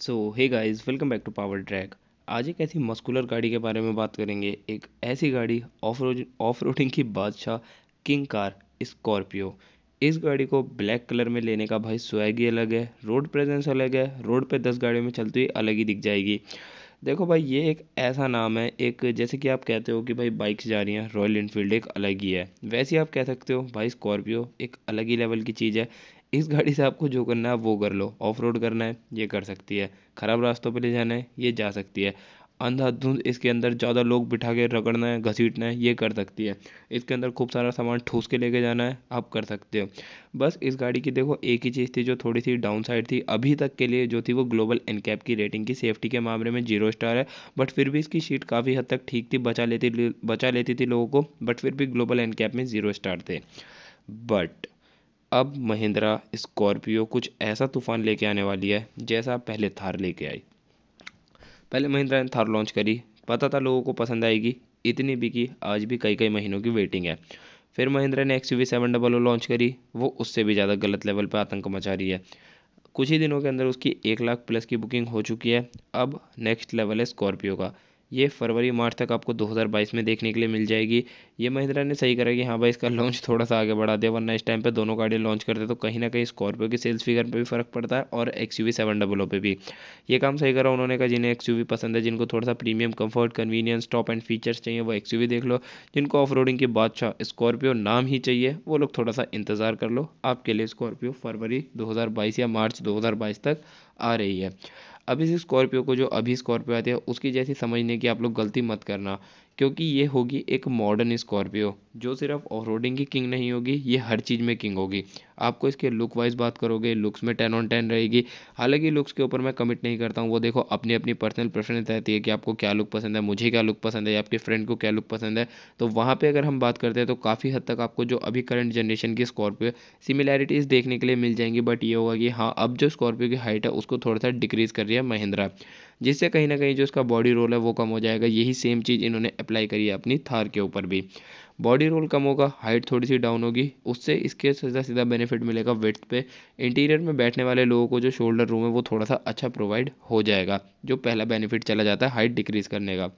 so hey guys welcome back to Power Track आज एक ऐसी मस्कुलर गाड़ी के बारे में बात करेंगे एक ऐसी गाड़ी ऑफ रोड ऑफ रोडिंग की बादशाह किंग कार स्कॉर्पियो इस गाड़ी को ब्लैक कलर में लेने का भाई स्वैग ही अलग है रोड प्रेजेंस अलग है रोड पे दस गाड़ियों में चलती हुई अलग ही दिख जाएगी देखो भाई ये एक ऐसा नाम है एक जैसे कि आप कहते हो कि भाई बाइक्स जा रही हैं रॉयल इनफील्ड एक अलग ही है वैसे आप कह सकते हो भाई स्कॉर्पियो एक अलग ही लेवल की चीज़ है इस गाड़ी से आपको जो करना है वो कर लो ऑफ रोड करना है ये कर सकती है ख़राब रास्तों पर ले जाना है ये जा सकती है अंधाधुंध इसके अंदर ज़्यादा लोग बिठा के रगड़ना है घसीटना है ये कर सकती है इसके अंदर खूब सारा सामान ठूस के लेके जाना है आप कर सकते हो बस इस गाड़ी की देखो एक ही चीज़ थी जो थोड़ी सी डाउन साइड थी अभी तक के लिए जो थी वो ग्लोबल एनकैप की रेटिंग की सेफ्टी के मामले में जीरो स्टार है बट फिर भी इसकी सीट काफ़ी हद तक ठीक थी बचा लेती बचा लेती थी लोगों को बट फिर भी ग्लोबल एनकैप में ज़ीरो स्टार थे बट अब महिंद्रा स्कॉर्पियो कुछ ऐसा तूफान लेके आने वाली है जैसा पहले थार लेके आई पहले महिंद्रा ने थार लॉन्च करी पता था लोगों को पसंद आएगी इतनी भी कि आज भी कई कई महीनों की वेटिंग है फिर महिंद्रा ने X U seven double O launch करी वो उससे भी ज़्यादा गलत लेवल पर आतंक मचा रही है कुछ ही दिनों के अंदर उसकी एक लाख प्लस की बुकिंग हो चुकी है अब नेक्स्ट लेवल है स्कॉर्पियो का ये फरवरी मार्च तक आपको 2022 में देखने के लिए मिल जाएगी ये महिंद्रा ने सही करा कि हाँ भाई इसका लॉन्च थोड़ा सा आगे बढ़ा दिया वरना इस टाइम पे दोनों गाड़ियाँ लॉन्च करते तो कहीं ना कहीं स्कॉर्पियो की सेल्स फिगर पे भी फर्क पड़ता है और X U seven double O पे भी ये काम सही करा उन्होंने कहा जिन्हें एक्स यू पसंद है जिनको थोड़ा सा premium comfort convenience top end features चाहिए वो एक्स देख लो जिनको ऑफ रोडिंग की बादशाह स्कॉर्पियो नाम ही चाहिए वो लोग थोड़ा सा इंतज़ार कर लो आपके लिए स्कॉर्पियो फरवरी दो या मार्च दो तक आ रही है अब इस स्कॉर्पियो को जो अभी स्कॉर्पियो आती है उसकी जैसी समझने की आप लोग गलती मत करना क्योंकि ये होगी एक मॉडर्न स्कॉर्पियो जो सिर्फ ऑफ रोडिंग की किंग नहीं होगी ये हर चीज़ में किंग होगी आपको इसके लुक वाइज बात करोगे लुक्स में टेन ऑन टेन रहेगी हालांकि लुक्स के ऊपर मैं कमिट नहीं करता हूँ वो देखो अपनी अपनी पर्सनल प्रेफरेंस रहती है कि आपको क्या लुक पसंद है मुझे क्या लुक पसंद है या आपके फ्रेंड को क्या लुक पसंद है तो वहाँ पर अगर हम बात करते हैं तो काफ़ी हद तक आपको जो अभी करंट जनरेशन की स्कॉर्पियो सिमिलैरिटीज़ देखने के लिए मिल जाएंगी बट ये होगा कि हाँ अब जो स्कॉर्पियो की हाइट है उसको थोड़ा सा डिक्रीज़ कर रही है महिंद्रा जिससे कहीं ना कहीं जो उसका बॉडी रोल है वो कम हो जाएगा यही सेम चीज़ इन्होंने अप्लाई करी है अपनी थार के ऊपर भी बॉडी रोल कम होगा हाइट थोड़ी सी डाउन होगी उससे इसके सीधा सीधा बेनिफिट मिलेगा वेट पे इंटीरियर में बैठने वाले लोगों को जो शोल्डर रूम है वो थोड़ा सा अच्छा प्रोवाइड हो जाएगा जो पहला बेनिफिट चला जाता है हाइट डिक्रीज़ करने का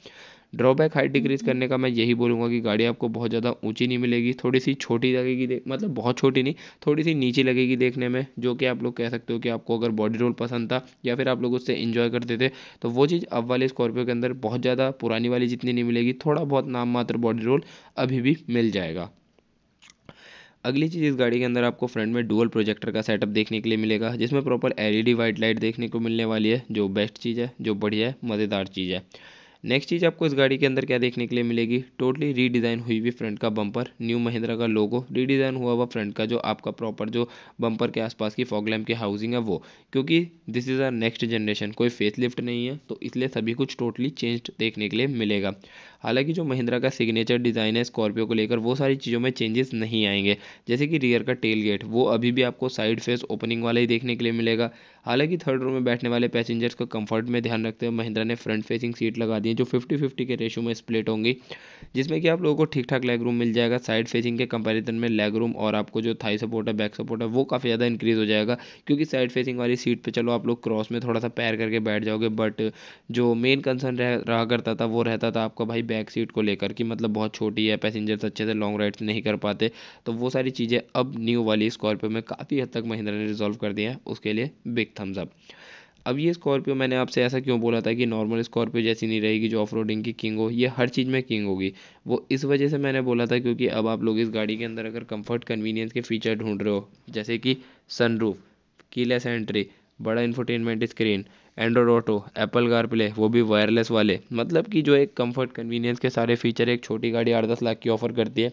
ड्रॉबैक हाइट डिक्रीज़ करने का मैं यही बोलूँगा कि गाड़ी आपको बहुत ज़्यादा ऊँची नहीं मिलेगी थोड़ी सी छोटी लगेगी देख मतलब बहुत छोटी नहीं थोड़ी सी नीचे लगेगी देखने में जो कि आप लोग कह सकते हो कि आपको अगर बॉडी रोल पसंद था या फिर आप लोग उससे इन्जॉय करते थे तो वो चीज़ अब वाले स्कॉर्पियो के अंदर बहुत ज़्यादा पुरानी वाली जितनी नहीं मिलेगी थोड़ा बहुत नाम मात्र बॉडी रोल अभी भी मिल जाएगा अगली चीज़ इस गाड़ी के अंदर आपको फ्रंट में डुअल प्रोजेक्टर का सेटअप देखने के लिए मिलेगा जिसमें प्रॉपर एलईडी वाइट लाइट देखने को मिलने वाली है जो बेस्ट चीज़ है जो बढ़िया है मज़ेदार चीज़ है नेक्स्ट चीज़ आपको इस गाड़ी के अंदर क्या देखने के लिए मिलेगी टोटली रीडिज़ाइन हुई हुई फ्रंट का बम्पर न्यू महिंद्रा का लोगो रीडिज़ाइन हुआ हुआ फ्रंट का जो आपका प्रॉपर जो बम्पर के आसपास की फॉगलैम की हाउसिंग है वो क्योंकि this is our next generation कोई फेस लिफ्ट नहीं है तो इसलिए सभी कुछ टोटली चेंज देखने के लिए मिलेगा हालांकि जो महिंद्रा का सिग्नेचर डिज़ाइन है स्कॉर्पियो को लेकर वो सारी चीज़ों में चेंजेस नहीं आएंगे जैसे कि रियर का टेल गेट वो अभी भी आपको साइड फेस ओपनिंग वाला ही देखने के लिए मिलेगा हालांकि थर्ड रो में बैठने वाले पैसेंजर्स को कंफर्ट में ध्यान रखते हुए महिंद्रा ने फ्रंट फेसिंग सीट लगा दी है जो फिफ्टी फिफ्टी के रेशो में स्प्लिट होंगी जिसमें कि आप लोगों को ठीक ठाक लेग रूम मिल जाएगा साइड फेसिंग के कंपैरिजन में लेग रूम और आपको जो थाई सपोर्ट है बैक सपोर्ट है वो काफ़ी ज़्यादा इंक्रीज़ हो जाएगा क्योंकि साइड फेसिंग वाली सीट पर चलो आप लोग क्रॉस में थोड़ा सा पैर करके बैठ जाओगे बट जो मेन कंसर्न रह रहा करता था वो रहता था आपका भाई बैक सीट को लेकर कि मतलब बहुत छोटी है पैसेंजर्स अच्छे से लॉन्ग राइड्स नहीं कर पाते तो वो सारी चीज़ें अब न्यू वाली स्कॉर्पियो में काफ़ी हद तक महिंद्रा ने रिजॉल्व कर दिया है उसके लिए बिग थम्स अप अब ये स्कॉर्पियो मैंने आपसे ऐसा क्यों बोला था कि नॉर्मल स्कॉर्पियो जैसी नहीं रहेगी जो ऑफ रोडिंग की किंग हो ये हर चीज़ में किंग होगी वो इस वजह से मैंने बोला था क्योंकि अब आप लोग इस गाड़ी के अंदर अगर कंफर्ट कन्वीनियंस के फीचर ढूंढ रहे हो जैसे कि सनरूफ कीलेस एंट्री बड़ा infotainment screen Android Auto Apple car play वो भी वायरलेस वाले मतलब कि जो एक कंफर्ट कन्वीनियंस के सारे फीचर एक छोटी गाड़ी आठ दस लाख की ऑफ़र करती है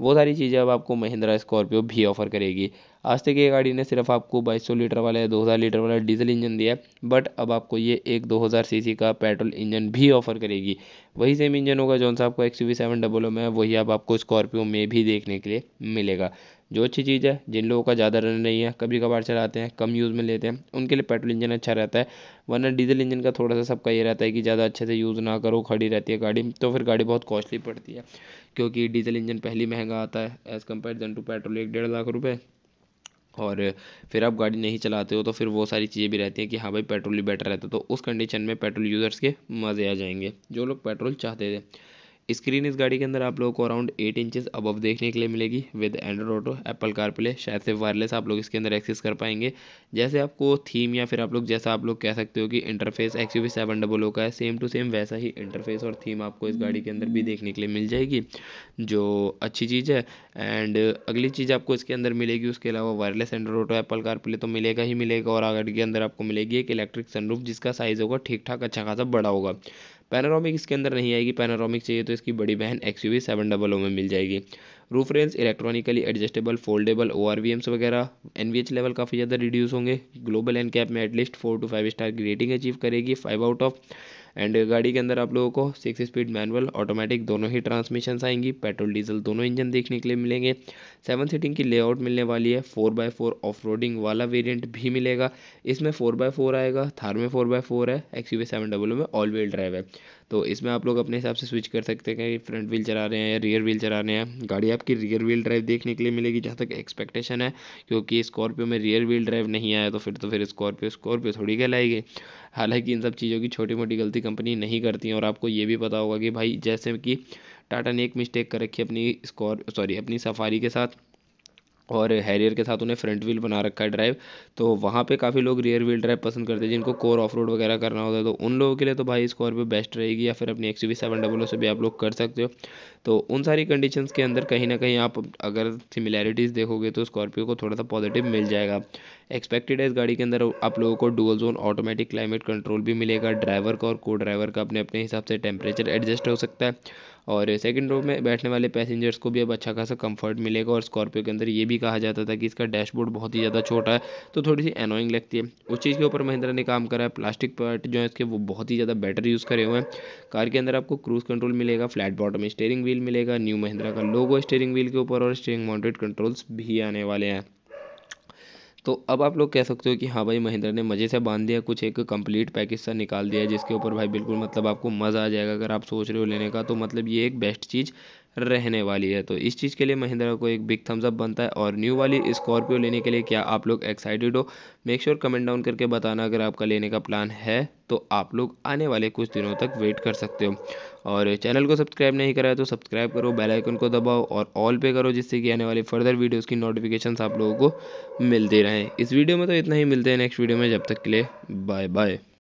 वो सारी चीज़ें अब आपको महिंद्रा स्कॉर्पियो भी ऑफ़र करेगी आज तक ये गाड़ी ने सिर्फ आपको 2200 लीटर वाला या दो लीटर वाला डीजल इंजन दिया है बट अब आपको ये एक 2000 सीसी का पेट्रोल इंजन भी ऑफर करेगी वही सेम इंजन होगा जो सा आपको X U V seven double O में है वही अब आपको स्कॉर्पियो में भी देखने के लिए मिलेगा जो अच्छी चीज़ है जिन लोगों का ज़्यादा रन नहीं है कभी कभार चलाते हैं कम यूज़ में लेते हैं उनके लिए पेट्रोल इंजन अच्छा रहता है वरना डीजल इंजन का थोड़ा सा सबका ये रहता है कि ज़्यादा अच्छे से यूज़ ना करो खड़ी रहती है गाड़ी तो फिर गाड़ी बहुत कॉस्टली पड़ती है क्योंकि डीजल इंजन पहली महंगा आता है एज़ कम्पेयर टू पेट्रोल एक डेढ़ लाख रुपये और फिर आप गाड़ी नहीं चलाते हो तो फिर वो सारी चीज़ें भी रहती हैं कि हाँ भाई पेट्रोल ही बेटर रहता तो उस कंडीशन में पेट्रोल यूज़र्स के मज़े आ जाएंगे जो लोग पेट्रोल चाहते थे स्क्रीन इस गाड़ी के अंदर आप लोगों को अराउंड एट इंचेस अबव देखने के लिए मिलेगी with Android Auto Apple CarPlay शायद से वायरलेस आप लोग इसके अंदर एक्सेस कर पाएंगे जैसे आपको थीम या फिर आप लोग जैसा आप लोग कह सकते हो कि interface X U seven double O का है सेम टू सेम वैसा ही इंटरफेस और थीम आपको इस गाड़ी के अंदर भी देखने के लिए मिल जाएगी जो अच्छी चीज़ है एंड अगली चीज़ आपको इसके अंदर मिलेगी उसके अलावा wireless Android Auto Apple CarPlay तो मिलेगा ही मिलेगा और आगे के अंदर आपको मिलेगी एक इलेक्ट्रिक सनरूफ जिसका साइज़ होगा ठीक ठाक अच्छा खासा बड़ा होगा पैनारोमिक इसके अंदर नहीं आएगी पैनारोमिक चाहिए तो इसकी बड़ी बहन X U seven double O में मिल जाएगी roof range electronically adjustable foldable O R V Ms वगैरह एन वी एच लेवल काफ़ी ज़्यादा रिड्यूस होंगे ग्लोबल एन कैप में at least four to five star की रेटिंग अचीव करेगी फाइव आउट ऑफ एंड गाड़ी के अंदर आप लोगों को सिक्स स्पीड मैनुअल ऑटोमेटिक दोनों ही ट्रांसमिशन आएंगी पेट्रोल डीजल दोनों इंजन देखने के लिए मिलेंगे सेवन सीटिंग की लेआउट मिलने वाली है four by four off roading वाला वेरियंट भी मिलेगा इसमें फोर बाय फोर आएगा थार में फोर बाय फोर है X U V seven W में ऑल व्हील ड्राइव है तो इसमें आप लोग अपने हिसाब से स्विच कर सकते हैं फ्रंट व्हील चला रहे हैं या रियर व्हील चला रहे हैं गाड़ी आपकी रियर व्हील ड्राइव देखने के लिए मिलेगी जहाँ तक एक्सपेक्टेशन है क्योंकि स्कॉर्पियो में रियर व्हील ड्राइव नहीं आया तो फिर तो फिर स्कॉर्पियो स्कॉर्पियो थोड़ी कहलाएगी हालांकि इन सब चीज़ों की छोटी मोटी गलती कंपनी नहीं करती है और आपको ये भी पता होगा कि भाई जैसे कि टाटा ने एक मिस्टेक कर रखी अपनी स्कॉर सॉरी अपनी सफारी के साथ और हैरियर के साथ उन्हें फ्रंट व्हील बना रखा है ड्राइव तो वहाँ पे काफ़ी लोग रियर व्हील ड्राइव पसंद करते हैं जिनको कोर ऑफ रोड वगैरह करना होता है तो उन लोगों के लिए तो भाई स्कॉर्पियो बेस्ट रहेगी या फिर अपनी एक्स वी सेवन डबल से भी आप लोग कर सकते हो तो उन सारी कंडीशन के अंदर कहीं ना कहीं आप अगर सिमिलैरिटीज़ देखोगे तो स्कॉर्पियो को थोड़ा सा पॉजिटिव मिल जाएगा एक्सपेक्टेड है इस गाड़ी के अंदर आप लोगों को dual zone automatic climate control भी मिलेगा ड्राइवर का और को ड्राइवर का अपने अपने हिसाब से टेम्परेचर एडजस्ट हो सकता है और सेकंड रो में बैठने वाले पैसेंजर्स को भी अब अच्छा खासा कंफर्ट मिलेगा और स्कॉर्पियो के अंदर ये भी कहा जाता था कि इसका डैशबोर्ड बहुत ही ज़्यादा छोटा है तो थोड़ी सी अनोइंग लगती है उस चीज़ के ऊपर महिंद्रा ने काम करा है प्लास्टिक पार्ट जो है इसके वो बहुत ही ज़्यादा बेटर यूज़ करे हुए हैं कार के अंदर आपको क्रूज़ कंट्रोल मिलेगा फ्लैट बॉटम स्टेयरिंग व्हील मिलेगा न्यू महिंद्रा का लोगो स्टेयरिंग व्हील के ऊपर और स्टेयरिंग माउंटेड कंट्रोल्स भी आने वाले हैं तो अब आप लोग कह सकते हो कि हाँ भाई महिंद्रा ने मज़े से बांध दिया कुछ एक कंप्लीट पैकेज सा निकाल दिया जिसके ऊपर भाई बिल्कुल मतलब आपको मज़ा आ जाएगा अगर आप सोच रहे हो लेने का तो मतलब ये एक बेस्ट चीज़ रहने वाली है तो इस चीज़ के लिए महिंद्रा को एक बिग थम्सअप बनता है और न्यू वाली स्कॉर्पियो लेने के लिए क्या आप लोग एक्साइटेड हो मेक श्योर कमेंट डाउन करके बताना अगर आपका लेने का प्लान है तो आप लोग आने वाले कुछ दिनों तक वेट कर सकते हो और चैनल को सब्सक्राइब नहीं कराया तो सब्सक्राइब करो बेल आइकन को दबाओ और ऑल पे करो जिससे कि आने वाली फर्दर वीडियोस की नोटिफिकेशंस आप लोगों को मिलती रहें इस वीडियो में तो इतना ही मिलते हैं नेक्स्ट वीडियो में जब तक के लिए बाय बाय